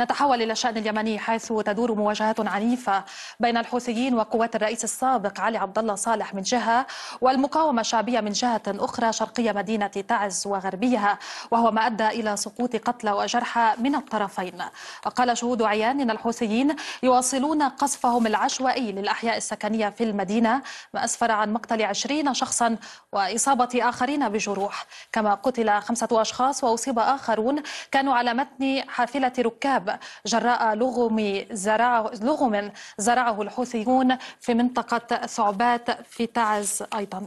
نتحول إلى الشأن اليمني حيث تدور مواجهات عنيفة بين الحوثيين وقوات الرئيس السابق علي عبد الله صالح من جهة والمقاومة الشعبية من جهة أخرى شرقية مدينة تعز وغربيها وهو ما أدى إلى سقوط قتلى وجرحى من الطرفين وقال شهود عيان أن الحوثيين يواصلون قصفهم العشوائي للأحياء السكنية في المدينة ما أسفر عن مقتل 20 شخصا وإصابة آخرين بجروح كما قتل خمسة أشخاص وأصيب آخرون كانوا على متن حافلة ركاب جراء لغم زرعه لغم زرعه الحوثيون في منطقة ثعبات في تعز أيضا